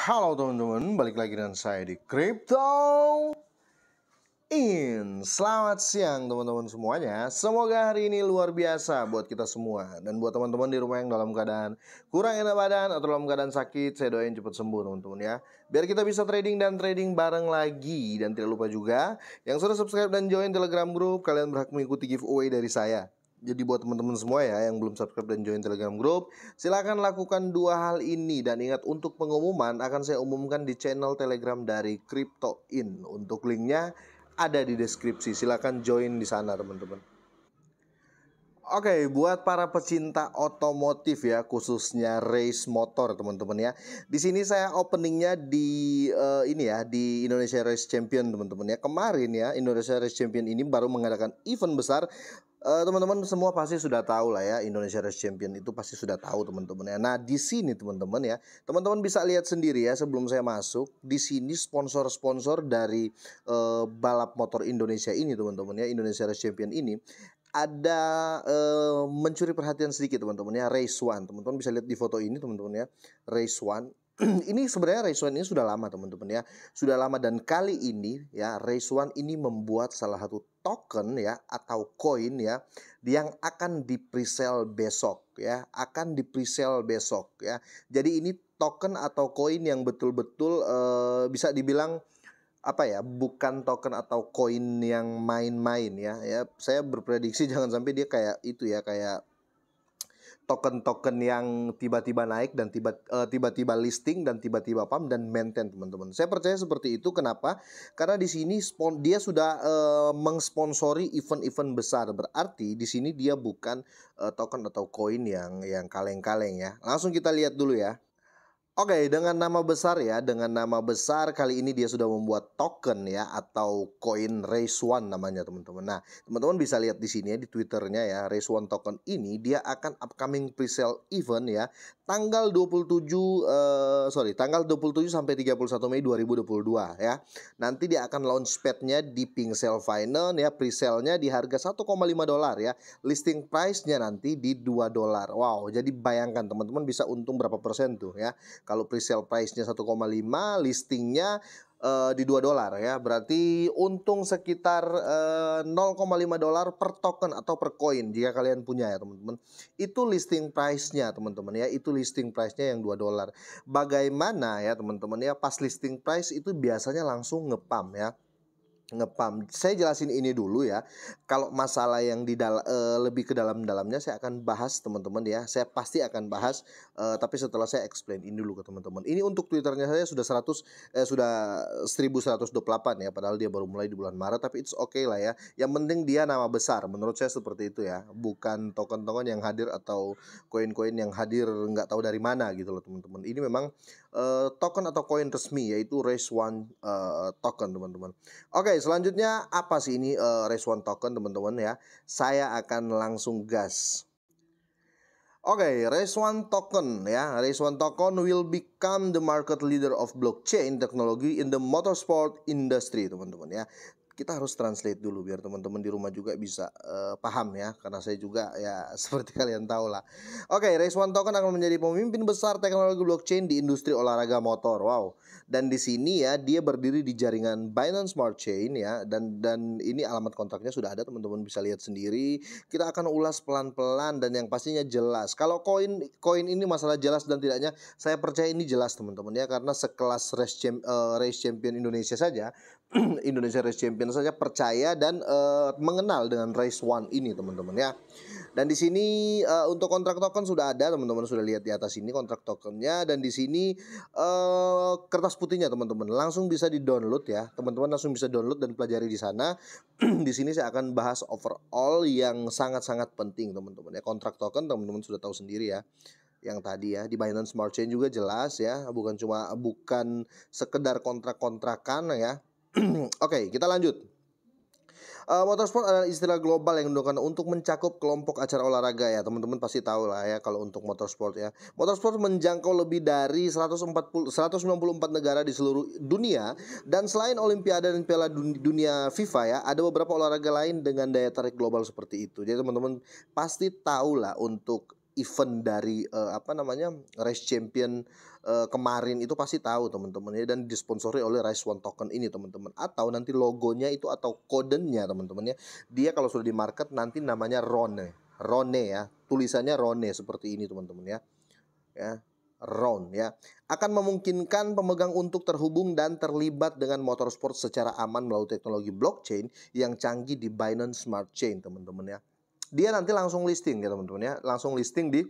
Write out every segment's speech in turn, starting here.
Halo teman-teman, balik lagi dengan saya di Crypto In. Selamat siang teman-teman semuanya. Semoga hari ini luar biasa buat kita semua dan buat teman-teman di rumah yang dalam keadaan kurang enak badan atau dalam keadaan sakit, saya doain cepat sembuh teman-teman ya. Biar kita bisa trading dan trading bareng lagi dan tidak lupa juga yang sudah subscribe dan join Telegram group, kalian berhak mengikuti giveaway dari saya jadi buat teman-teman semua ya yang belum subscribe dan join Telegram group, silakan lakukan dua hal ini dan ingat untuk pengumuman akan saya umumkan di channel Telegram dari CryptoIn. Untuk linknya ada di deskripsi. Silakan join di sana teman-teman. Oke, okay, buat para pecinta otomotif ya, khususnya race motor teman-teman ya. Di sini saya openingnya di uh, ini ya, di Indonesia Race Champion teman-teman ya. Kemarin ya, Indonesia Race Champion ini baru mengadakan event besar teman eh, teman-teman semua pasti sudah tahu lah ya Indonesia Race Champion itu pasti sudah tahu teman-teman ya. Nah di sini teman-teman ya, teman-teman bisa lihat sendiri ya sebelum saya masuk di sini sponsor-sponsor dari uh, balap motor Indonesia ini teman-teman ya Indonesia Race Champion ini ada uh, mencuri perhatian sedikit teman-teman ya Race One teman-teman bisa lihat di foto ini teman-teman ya Race One ini sebenarnya race one ini sudah lama teman-teman ya. Sudah lama dan kali ini ya race one ini membuat salah satu token ya atau koin ya yang akan di presale besok ya, akan di presale besok ya. Jadi ini token atau koin yang betul-betul uh, bisa dibilang apa ya bukan token atau koin yang main-main ya ya saya berprediksi jangan sampai dia kayak itu ya kayak token-token yang tiba-tiba naik dan tiba, eh, tiba-tiba listing dan tiba-tiba pump dan maintain teman-teman. Saya percaya seperti itu kenapa? Karena di sini dia sudah uh, mengsponsori event-event besar. Berarti di sini dia bukan uh, token atau koin yang yang kaleng-kaleng ya. Langsung kita lihat dulu ya. Oke, okay, dengan nama besar ya, dengan nama besar kali ini dia sudah membuat token ya atau koin Race One namanya teman-teman. Nah, teman-teman bisa lihat di sini ya di Twitternya ya, Race One token ini dia akan upcoming pre sale event ya, tanggal 27 uh, eh, sorry, tanggal 27 sampai 31 Mei 2022 ya. Nanti dia akan launchpadnya di di Sale final ya, presale-nya di harga 1,5 dolar ya. Listing price-nya nanti di 2 dolar. Wow, jadi bayangkan teman-teman bisa untung berapa persen tuh ya kalau pre-sale price-nya 1,5, listingnya uh, di 2 dolar ya. Berarti untung sekitar uh, eh, 0,5 dolar per token atau per koin jika kalian punya ya teman-teman. Itu listing price-nya teman-teman ya. Itu listing price-nya yang 2 dolar. Bagaimana ya teman-teman ya pas listing price itu biasanya langsung ngepam ya ngepam. Saya jelasin ini dulu ya. Kalau masalah yang di uh, lebih ke dalam-dalamnya saya akan bahas teman-teman ya. Saya pasti akan bahas uh, tapi setelah saya explain ini dulu ke teman-teman. Ini untuk Twitternya saya sudah 100 eh, sudah 1128 ya padahal dia baru mulai di bulan Maret tapi it's okay lah ya. Yang penting dia nama besar menurut saya seperti itu ya. Bukan token-token yang hadir atau koin-koin yang hadir nggak tahu dari mana gitu loh teman-teman. Ini memang Eh, token atau koin resmi yaitu Race One uh, token teman-teman. Oke, selanjutnya apa sih ini uh, eh, Race One token teman-teman ya? Saya akan langsung gas. Oke, Race One token ya. Race One token will become the market leader of blockchain technology in the motorsport industry, teman-teman ya kita harus translate dulu biar teman-teman di rumah juga bisa uh, paham ya karena saya juga ya seperti kalian tahu lah. Oke, okay, Race One Token akan menjadi pemimpin besar teknologi blockchain di industri olahraga motor. Wow. Dan di sini ya dia berdiri di jaringan Binance Smart Chain ya dan dan ini alamat kontraknya sudah ada teman-teman bisa lihat sendiri. Kita akan ulas pelan-pelan dan yang pastinya jelas. Kalau koin koin ini masalah jelas dan tidaknya saya percaya ini jelas teman-teman ya karena sekelas race, uh, race champion Indonesia saja Indonesia Race Champion saja percaya dan uh, mengenal dengan Race One ini teman-teman ya. Dan di sini uh, untuk kontrak token sudah ada teman-teman sudah lihat di atas ini kontrak tokennya dan di sini uh, kertas putihnya teman-teman langsung bisa di download ya teman-teman langsung bisa download dan pelajari di sana. di sini saya akan bahas overall yang sangat-sangat penting teman-teman ya kontrak token teman-teman sudah tahu sendiri ya yang tadi ya di Binance Smart Chain juga jelas ya bukan cuma bukan sekedar kontrak-kontrakan ya okay, kita lanjut. Uh, motorsport adalah istilah global yang digunakan untuk mencakup kelompok acara olahraga ya teman-teman pasti tahu lah ya kalau untuk motorsport ya motorsport menjangkau lebih dari 140 194 negara di seluruh dunia dan selain olimpiade dan piala dunia FIFA ya ada beberapa olahraga lain dengan daya tarik global seperti itu jadi teman-teman pasti tahu lah untuk event dari uh, apa namanya race champion uh, kemarin itu pasti tahu teman-teman ya dan disponsori oleh race one token ini teman-teman atau nanti logonya itu atau kodenya teman-teman ya dia kalau sudah di market nanti namanya Rone Rone ya tulisannya Rone seperti ini teman-teman ya ya Ron ya akan memungkinkan pemegang untuk terhubung dan terlibat dengan motorsport secara aman melalui teknologi blockchain yang canggih di Binance Smart Chain teman-teman ya dia nanti langsung listing ya teman-teman ya, langsung listing di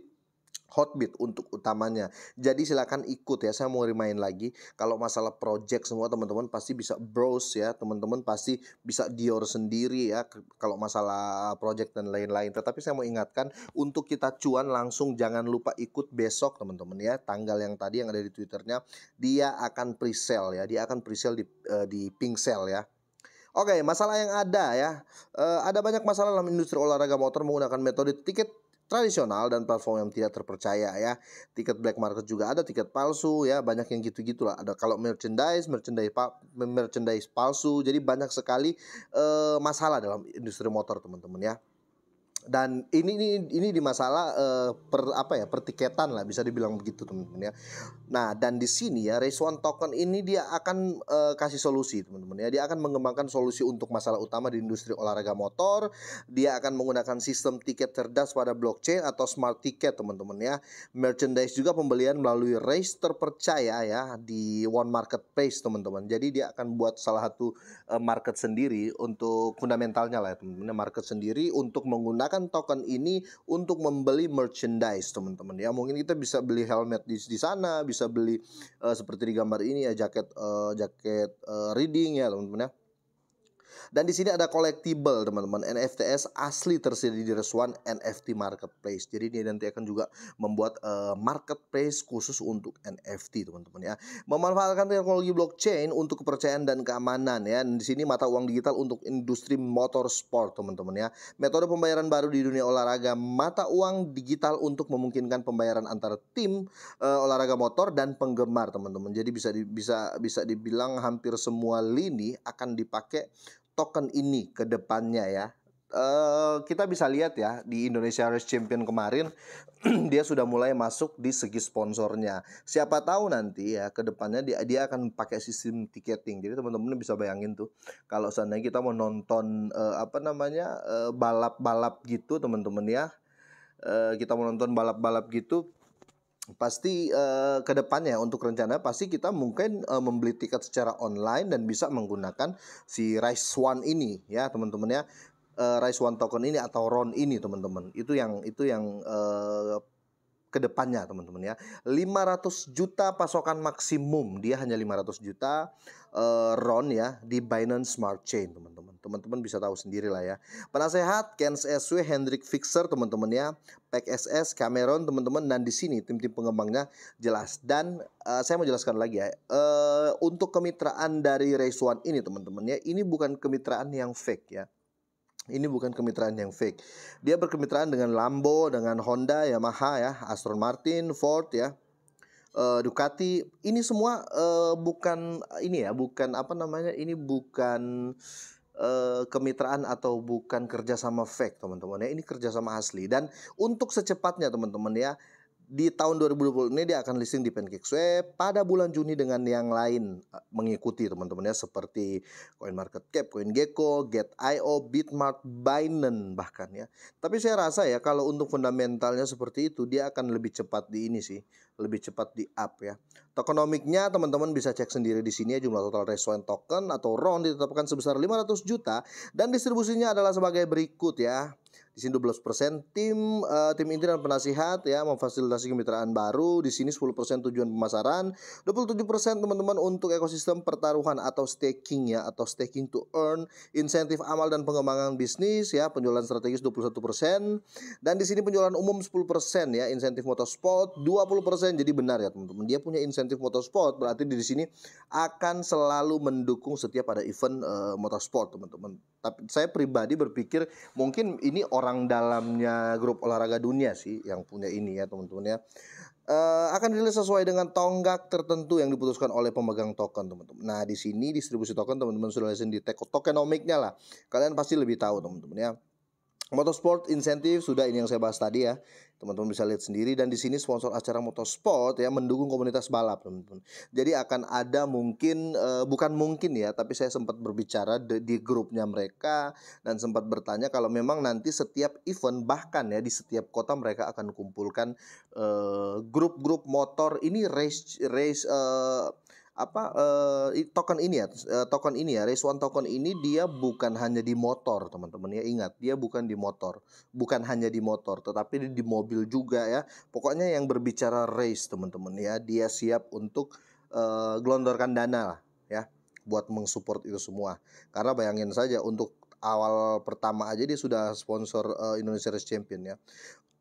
Hotbit untuk utamanya. Jadi silakan ikut ya. Saya mau remind lagi kalau masalah project semua teman-teman pasti bisa browse ya. Teman-teman pasti bisa Dior sendiri ya kalau masalah project dan lain-lain. Tetapi saya mau ingatkan untuk kita cuan langsung jangan lupa ikut besok teman-teman ya. Tanggal yang tadi yang ada di Twitternya dia akan pre-sale ya. Dia akan pre-sale di uh, di Pink Sale ya Oke, masalah yang ada ya. Uh, ada banyak masalah dalam industri olahraga motor menggunakan metode tiket tradisional dan platform yang tidak terpercaya ya. Tiket black market juga ada, tiket palsu ya, banyak yang gitu-gitu lah. Ada kalau merchandise, merchandise pa, merchandise palsu. Jadi banyak sekali uh, masalah dalam industri motor, teman-teman ya dan ini ini ini di masalah uh, per apa ya pertiketan lah bisa dibilang begitu teman-teman ya. Nah dan di sini ya race one token ini dia akan uh, kasih solusi teman-teman ya. Dia akan mengembangkan solusi untuk masalah utama di industri olahraga motor. Dia akan menggunakan sistem tiket cerdas pada blockchain atau smart ticket teman-teman ya. Merchandise juga pembelian melalui race terpercaya ya di one marketplace teman-teman. Jadi dia akan buat salah satu uh, market sendiri untuk fundamentalnya lah ya teman-teman. Ya. Market sendiri untuk menggunakan menggunakan token ini untuk membeli merchandise, teman-teman. Ya, mungkin kita bisa beli helmet di, di sana, bisa beli uh, seperti di gambar ini ya jaket uh, jaket uh, reading ya, teman-teman ya. Dan di sini ada collectible teman-teman. NFTs asli tersedia di Reswan NFT Marketplace. Jadi dia nanti akan juga membuat uh, marketplace khusus untuk NFT teman-teman ya. Memanfaatkan teknologi blockchain untuk kepercayaan dan keamanan ya. Dan di sini mata uang digital untuk industri motorsport teman-teman ya. Metode pembayaran baru di dunia olahraga mata uang digital untuk memungkinkan pembayaran antara tim uh, olahraga motor dan penggemar teman-teman. Jadi bisa di, bisa bisa dibilang hampir semua lini akan dipakai token ini ke depannya ya. Uh, kita bisa lihat ya di Indonesia Race Champion kemarin dia sudah mulai masuk di segi sponsornya. Siapa tahu nanti ya ke depannya dia, dia akan pakai sistem tiketing. Jadi teman-teman bisa bayangin tuh kalau seandainya kita mau nonton uh, apa namanya eh, balap-balap uh, gitu teman-teman ya. Uh, kita mau nonton balap-balap gitu pasti uh, ke depannya untuk rencana pasti kita mungkin uh, membeli tiket secara online dan bisa menggunakan si Rise One ini ya teman-teman ya uh, eh, Rise One token ini atau RON ini teman-teman itu yang itu yang uh, ke depannya teman-teman ya. 500 juta pasokan maksimum, dia hanya 500 juta uh, RON ya di Binance Smart Chain teman-teman. Teman-teman bisa tahu sendiri lah ya. Penasehat Kens SW, Hendrik Fixer teman-teman ya, Pack SS, Cameron teman-teman dan di sini tim-tim pengembangnya jelas dan uh, saya mau jelaskan lagi ya. Uh, untuk kemitraan dari Race One ini teman-teman ya, ini bukan kemitraan yang fake ya ini bukan kemitraan yang fake. Dia berkemitraan dengan Lambo, dengan Honda, Yamaha ya, Aston Martin, Ford ya. Eh, Ducati ini semua eh, bukan ini ya bukan apa namanya ini bukan eh, kemitraan atau bukan kerjasama fake teman-teman ya ini kerjasama asli dan untuk secepatnya teman-teman ya di tahun 2020 ini dia akan listing di PancakeSwap pada bulan Juni dengan yang lain eh, mengikuti teman-teman ya seperti CoinMarketCap, CoinGecko, Get.io, Bitmart, Binance bahkan ya. Tapi saya rasa ya kalau untuk fundamentalnya seperti itu dia akan lebih cepat di ini sih, lebih cepat di up ya. Tokenomiknya teman-teman bisa cek sendiri di sini ya jumlah total resource token atau RON ditetapkan sebesar 500 juta dan distribusinya adalah sebagai berikut ya di sini 12%, tim uh, tim inti dan penasihat ya memfasilitasi kemitraan baru, di sini 10% tujuan pemasaran, 27% teman-teman untuk ekosistem pertaruhan atau staking ya atau staking to earn, insentif amal dan pengembangan bisnis ya, penjualan strategis 21%, dan di sini penjualan umum 10% ya, insentif motorsport 20%. Jadi benar ya teman-teman, dia punya insentif motorsport berarti di sini akan selalu mendukung setiap ada event uh, motorsport teman-teman tapi saya pribadi berpikir mungkin ini orang dalamnya grup olahraga dunia sih yang punya ini ya teman-teman ya. E, akan dirilis sesuai dengan tonggak tertentu yang diputuskan oleh pemegang token teman-teman. Nah di sini distribusi token teman-teman sudah lihat di tokenomiknya lah. Kalian pasti lebih tahu teman-teman ya. Motorsport insentif sudah ini yang saya bahas tadi ya. Teman-teman bisa lihat sendiri dan di sini sponsor acara motorsport ya mendukung komunitas balap, teman-teman. Jadi akan ada mungkin uh, bukan mungkin ya, tapi saya sempat berbicara di, di grupnya mereka dan sempat bertanya kalau memang nanti setiap event bahkan ya di setiap kota mereka akan kumpulkan eh, grup-grup motor ini race race eh, apa uh, token ini ya eh, token ini ya race one token ini dia bukan hanya di motor teman-teman ya ingat dia bukan di motor bukan hanya di motor tetapi di mobil juga ya pokoknya yang berbicara race teman-teman ya dia siap untuk uh, gelondorkan dana lah ya buat mensupport itu semua karena bayangin saja untuk awal pertama aja dia sudah sponsor uh, Indonesia Race Champion ya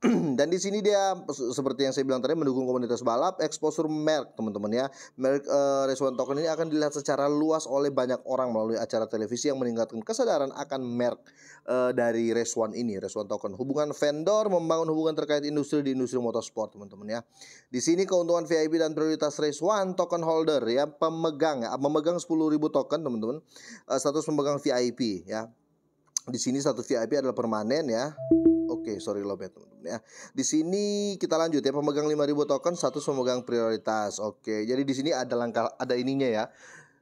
dan di sini dia seperti yang saya bilang tadi mendukung komunitas balap, exposure merk teman-teman ya. merk uh, eh, Race One Token ini akan dilihat secara luas oleh banyak orang melalui acara televisi yang meningkatkan kesadaran akan merk uh, eh, dari Race One ini, Race One Token. Hubungan vendor membangun hubungan terkait industri di industri motorsport teman-teman ya. Di sini keuntungan VIP dan prioritas Race One Token holder ya, pemegang ya, memegang 10.000 token teman-teman. Uh, status pemegang VIP ya. Di sini satu VIP adalah permanen ya. Oke, okay, sorry lobet teman-teman ya. Di sini kita lanjut ya pemegang 5000 token status pemegang prioritas. Oke, okay, jadi di sini ada langkah ada ininya ya.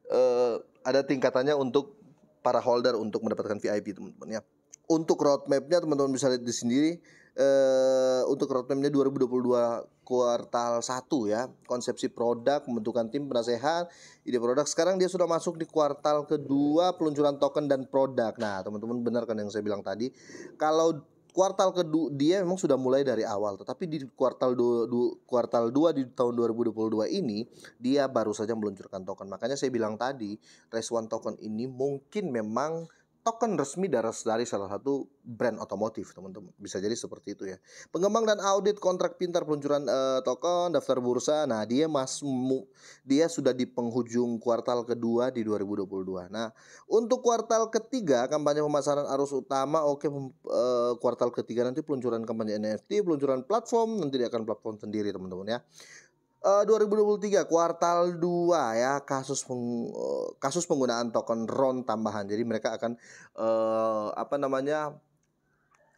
Uh, ada tingkatannya untuk para holder untuk mendapatkan VIP teman-teman ya. Untuk roadmapnya teman-teman bisa lihat di sendiri eh, untuk roadmapnya 2022 kuartal 1 ya konsepsi produk pembentukan tim penasehat ide produk sekarang dia sudah masuk di kuartal kedua peluncuran token dan produk nah teman-teman benar kan yang saya bilang tadi kalau kuartal kedua dia memang sudah mulai dari awal tetapi di kuartal dua, dua kuartal 2 di tahun 2022 ini dia baru saja meluncurkan token. Makanya saya bilang tadi, Race token ini mungkin memang token resmi dari, dari salah satu brand otomotif, teman-teman. Bisa jadi seperti itu ya. Pengembang dan audit kontrak pintar peluncuran uh, token, daftar bursa. Nah, dia mas mu, dia sudah di penghujung kuartal kedua di 2022. Nah, untuk kuartal ketiga kampanye pemasaran arus utama oke okay, uh, eh, kuartal ketiga nanti peluncuran kampanye NFT, peluncuran platform nanti dia akan platform sendiri, teman-teman ya. 2023 eh, kuartal 2 ya kasus peng, eh, kasus penggunaan token RON tambahan. Jadi mereka akan uh, apa namanya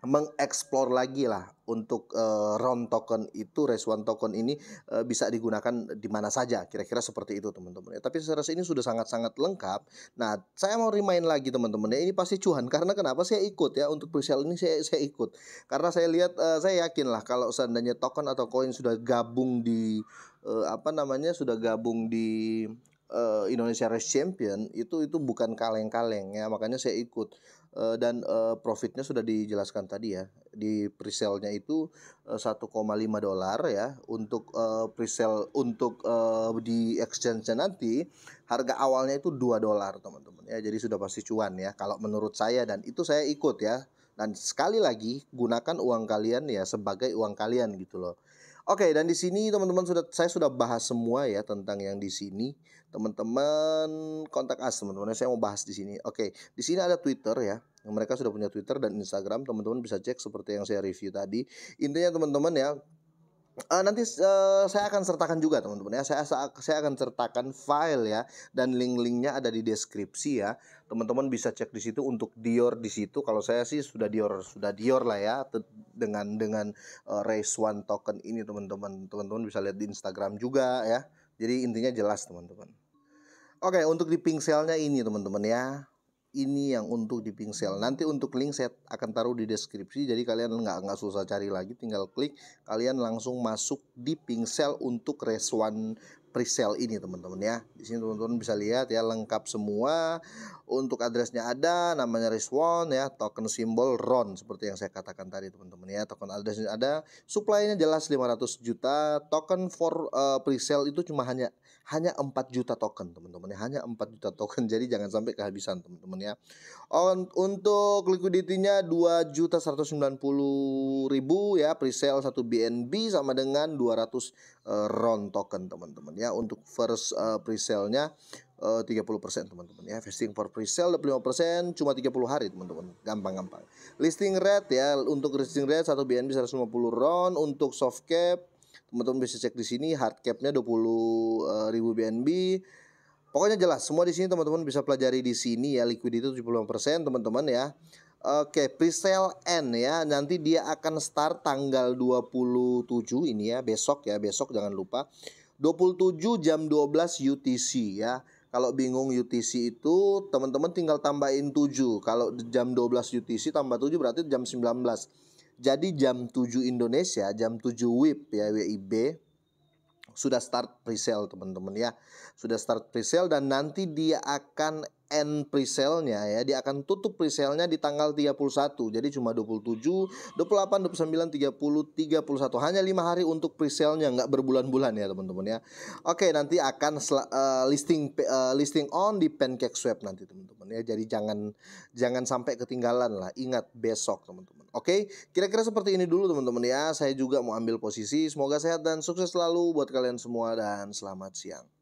mengeksplor lagi lah untuk uh, eh, round token itu, reswan token ini uh, bisa digunakan di mana saja, kira-kira seperti itu teman-teman. Ya, tapi saya rasa ini sudah sangat-sangat lengkap. Nah, saya mau remind lagi teman-teman ya, ini pasti cuan karena kenapa saya ikut ya untuk presale ini saya saya ikut karena saya lihat uh, saya yakin lah kalau seandainya token atau koin sudah gabung di uh, apa namanya sudah gabung di uh, Indonesia Race Champion itu itu bukan kaleng-kaleng ya makanya saya ikut uh, dan uh, profitnya sudah dijelaskan tadi ya di presale-nya itu uh, 1,5 dolar ya untuk uh, presale untuk uh, di exchange nanti harga awalnya itu 2 dolar teman-teman ya jadi sudah pasti cuan ya kalau menurut saya dan itu saya ikut ya dan sekali lagi gunakan uang kalian ya sebagai uang kalian gitu loh Oke, dan di sini teman-teman sudah saya sudah bahas semua ya tentang yang di sini. Teman-teman kontak as teman-teman. Saya mau bahas di sini. Oke, di sini ada Twitter ya. Mereka sudah punya Twitter dan Instagram. Teman-teman bisa cek seperti yang saya review tadi. Intinya teman-teman ya Uh, nanti uh, saya akan sertakan juga teman-teman ya. Saya saya akan sertakan file ya dan link-linknya ada di deskripsi ya. Teman-teman bisa cek di situ untuk Dior di situ. Kalau saya sih sudah Dior sudah Dior lah ya dengan dengan uh, eh, Race One token ini teman-teman. Teman-teman bisa lihat di Instagram juga ya. Jadi intinya jelas teman-teman. Oke, untuk di pingselnya ini teman-teman ya ini yang untuk di Pingsel. Nanti untuk link saya akan taruh di deskripsi, jadi kalian nggak nggak susah cari lagi, tinggal klik, kalian langsung masuk di Pingsel untuk reswan presale ini teman-teman ya. Di sini teman-teman bisa lihat ya lengkap semua. Untuk addressnya ada, namanya reswan ya, token simbol RON seperti yang saya katakan tadi teman-teman ya. Token addressnya ada, supply-nya jelas 500 juta, token for uh, presale itu cuma hanya hanya 4 juta token teman-teman ya. Hanya 4 juta token. Jadi jangan sampai kehabisan teman-teman ya. Untuk liquidity-nya 2 juta puluh ribu ya. Presale 1 BNB sama dengan 200 uh, eh, RON token teman-teman ya. Untuk first uh, presale-nya eh, uh, 30% teman-teman ya. Vesting for presale 25% cuma 30 hari teman-teman. Gampang-gampang. Listing rate ya untuk listing rate 1 BNB 150 RON untuk soft cap Teman-teman bisa cek di sini hard capnya 20 eh, ribu BNB. Pokoknya jelas semua di sini teman-teman bisa pelajari di sini ya liquidity 75% teman-teman ya. Oke, okay, pre-sale N ya. Nanti dia akan start tanggal 27 ini ya, besok ya, besok jangan lupa. 27 jam 12 UTC ya. Kalau bingung UTC itu teman-teman tinggal tambahin 7. Kalau jam 12 UTC tambah 7 berarti jam 19. Jadi jam 7 Indonesia, jam 7 WIB ya WIB sudah start pre-sale teman-teman ya. Sudah start pre-sale dan nanti dia akan end sale nya ya. Dia akan tutup sale nya di tanggal 31. Jadi cuma 27, 28, 29, 30, 31. Hanya 5 hari untuk sale nya nggak berbulan-bulan ya teman-teman ya. Oke, nanti akan uh, listing uh, listing on di Pancake Swap nanti teman-teman ya. Jadi jangan jangan sampai ketinggalan lah. Ingat besok teman-teman. Oke, kira-kira seperti ini dulu teman-teman ya. Saya juga mau ambil posisi. Semoga sehat dan sukses selalu buat kalian semua dan selamat siang.